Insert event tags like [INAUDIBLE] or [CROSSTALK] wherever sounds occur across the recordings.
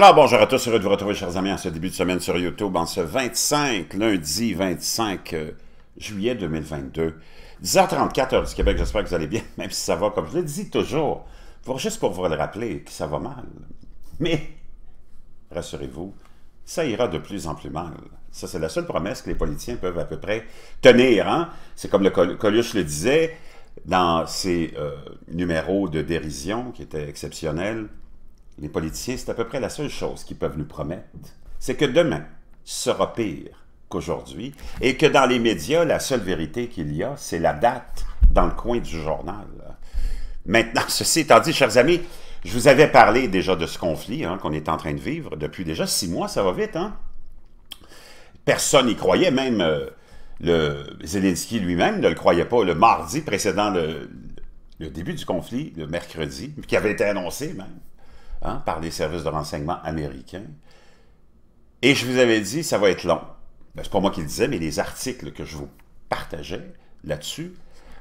Alors bonjour à tous, heureux de vous retrouver chers amis en ce début de semaine sur YouTube en ce 25, lundi 25 euh, juillet 2022. 10h34 heure du Québec, j'espère que vous allez bien, [LAUGHS] même si ça va comme je le dis toujours, pour, juste pour vous le rappeler que ça va mal. Mais, rassurez-vous, ça ira de plus en plus mal. Ça, c'est la seule promesse que les politiciens peuvent à peu près tenir. Hein. C'est comme le Coluche le disait dans ses euh, numéros de dérision qui étaient exceptionnels les politiciens, c'est à peu près la seule chose qu'ils peuvent nous promettre, c'est que demain sera pire qu'aujourd'hui et que dans les médias, la seule vérité qu'il y a, c'est la date dans le coin du journal. Maintenant, [LAUGHS] ceci étant dit, chers amis, je vous avais parlé déjà de ce conflit hein, qu'on est en train de vivre depuis déjà six mois, ça va vite, hein? Personne n'y croyait, même euh, le Zelensky lui-même ne le croyait pas. Le mardi précédent le début du conflit, le mercredi, qui avait été annoncé même, Hein, par les services de renseignement américains. Et je vous avais dit, ça va être long. Ben, Ce n'est pas moi qui le disais, mais les articles que je vous partageais là-dessus,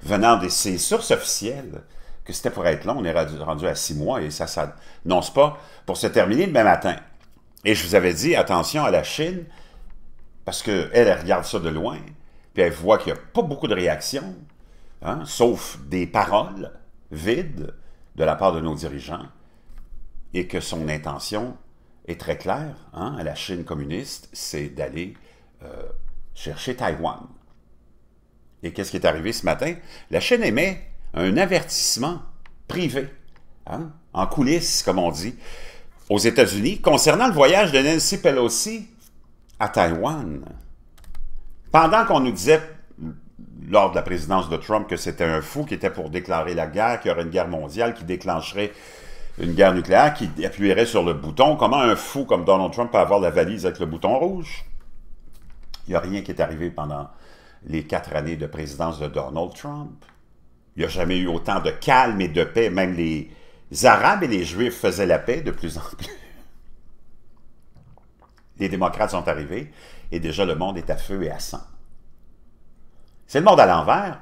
venant de ces sources officielles, que c'était pour être long, on est rendu à six mois et ça s'annonce pas pour se terminer même matin. Et je vous avais dit, attention à la Chine, parce qu'elle, elle regarde ça de loin, puis elle voit qu'il n'y a pas beaucoup de réactions, hein, sauf des paroles vides de la part de nos dirigeants et que son intention est très claire hein, à la Chine communiste, c'est d'aller euh, chercher Taïwan. Et qu'est-ce qui est arrivé ce matin? La Chine émet un avertissement privé, hein, en coulisses, comme on dit, aux États-Unis concernant le voyage de Nancy Pelosi à Taïwan. Pendant qu'on nous disait lors de la présidence de Trump que c'était un fou qui était pour déclarer la guerre, qu'il y aurait une guerre mondiale qui déclencherait une guerre nucléaire qui appuierait sur le bouton. Comment un fou comme Donald Trump peut avoir la valise avec le bouton rouge? Il n'y a rien qui est arrivé pendant les quatre années de présidence de Donald Trump. Il n'y a jamais eu autant de calme et de paix. Même les Arabes et les Juifs faisaient la paix de plus en plus. Les démocrates sont arrivés et déjà le monde est à feu et à sang. C'est le monde à l'envers.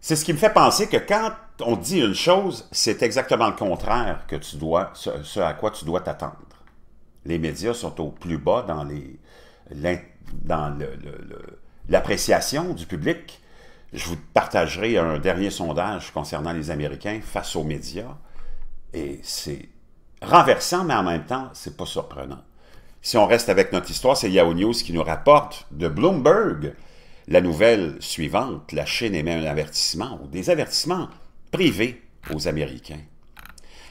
C'est ce qui me fait penser que quand on dit une chose, c'est exactement le contraire que tu dois, ce, à quoi tu dois t'attendre. Les médias sont au plus bas dans dans l'appréciation du public. Je vous partagerai un dernier sondage concernant les Américains face aux médias. Et c'est renversant, mais en même temps, c'est pas surprenant. Si on reste avec notre histoire, c'est Yahoo News qui nous rapporte de Bloomberg la nouvelle suivante. La Chine émet un avertissement ou des avertissements privé aux Américains.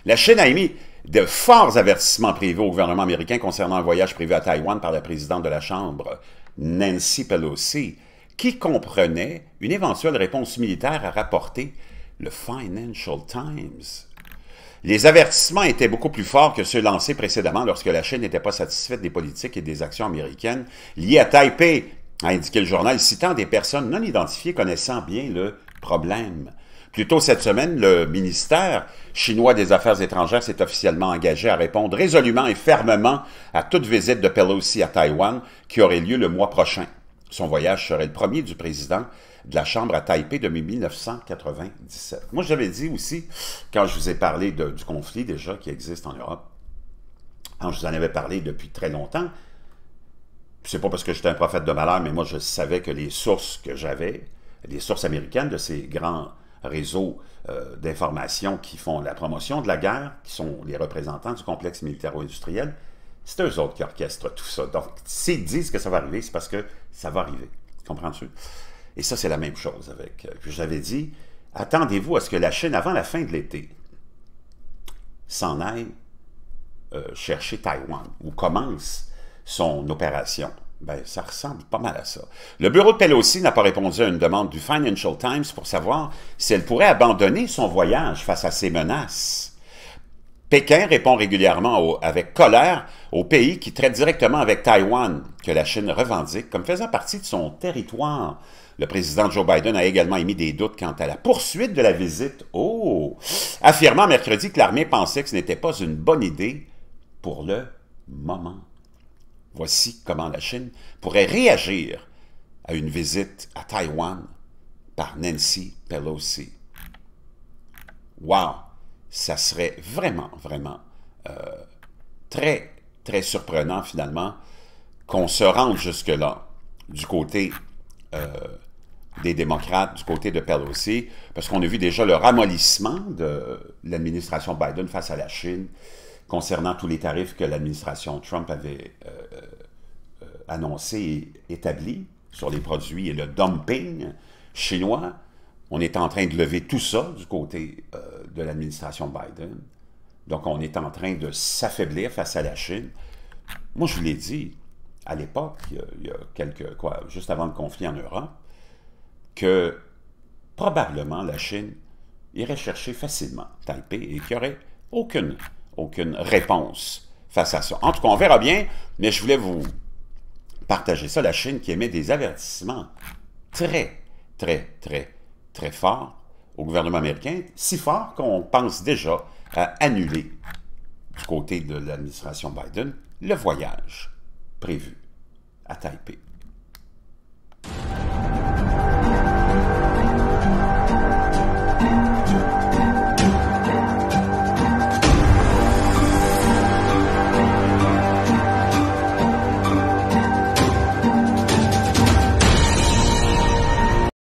La Chine a émis de forts avertissements privés au gouvernement américain concernant un voyage privé à Taïwan par la présidente de la Chambre, Nancy Pelosi, qui comprenait une éventuelle réponse militaire à rapporter le Financial Times. Les avertissements étaient beaucoup plus forts que ceux lancés précédemment lorsque la Chine n'était pas satisfaite des politiques et des actions américaines liées à Taipei, a indiqué le journal, citant des personnes non identifiées connaissant bien le problème. Plus tôt cette semaine, le ministère chinois des Affaires étrangères s'est officiellement engagé à répondre résolument et fermement à toute visite de Pelosi à Taïwan qui aurait lieu le mois prochain. Son voyage serait le premier du président de la Chambre à Taipei de 1997. Moi, j'avais dit aussi, quand je vous ai parlé du conflit déjà qui existe en Europe, quand je vous en avais parlé depuis très longtemps, c'est pas parce que j'étais un prophète de malheur, mais moi, je savais que les sources que j'avais, les sources américaines de ces grands réseaux euh, d'informations d'information qui font la promotion de la guerre, qui sont les représentants du complexe militaro-industriel, c'est eux autres qui orchestrent tout ça. Donc, s'ils disent que ça va arriver, c'est parce que ça va arriver. Comprends-tu? Et ça, c'est la même chose avec. Euh, j'avais dit, attendez-vous à ce que la Chine, avant la fin de l'été, s'en aille euh, chercher Taïwan ou commence son opération ben, ça ressemble pas mal à ça. Le bureau de Pelosi n'a pas répondu à une demande du Financial Times pour savoir si elle pourrait abandonner son voyage face à ces menaces. Pékin répond régulièrement avec colère au pays qui traite directement avec Taïwan, que la Chine revendique comme faisant partie de son territoire. Le président Joe Biden a également émis des doutes quant à la poursuite de la visite, oh, affirmant mercredi que l'armée pensait que ce n'était pas une bonne idée pour le moment. Voici comment la Chine pourrait réagir à une visite à Taïwan par Nancy Pelosi. Wow! Ça serait vraiment, vraiment euh, très, très surprenant finalement qu'on se rende jusque-là du côté euh, des démocrates, du côté de Pelosi, parce qu'on a vu déjà le ramollissement de l'administration Biden face à la Chine concernant tous les tarifs que l'administration Trump avait euh, euh, annoncés et établis sur les produits et le dumping chinois. On est en train de lever tout ça du côté euh, de l'administration Biden. Donc, on est en train de s'affaiblir face à la Chine. Moi, je vous l'ai dit à l'époque, il y a quelques, quoi, juste avant le conflit en Europe, que probablement la Chine irait chercher facilement Taipei et qu'il n'y aurait aucune aucune réponse face à ça. En tout cas, on verra bien, mais je voulais vous partager ça. La Chine qui émet des avertissements très, très, très, très forts au gouvernement américain, si fort qu'on pense déjà à annuler, du côté de l'administration Biden, le voyage prévu à Taipei.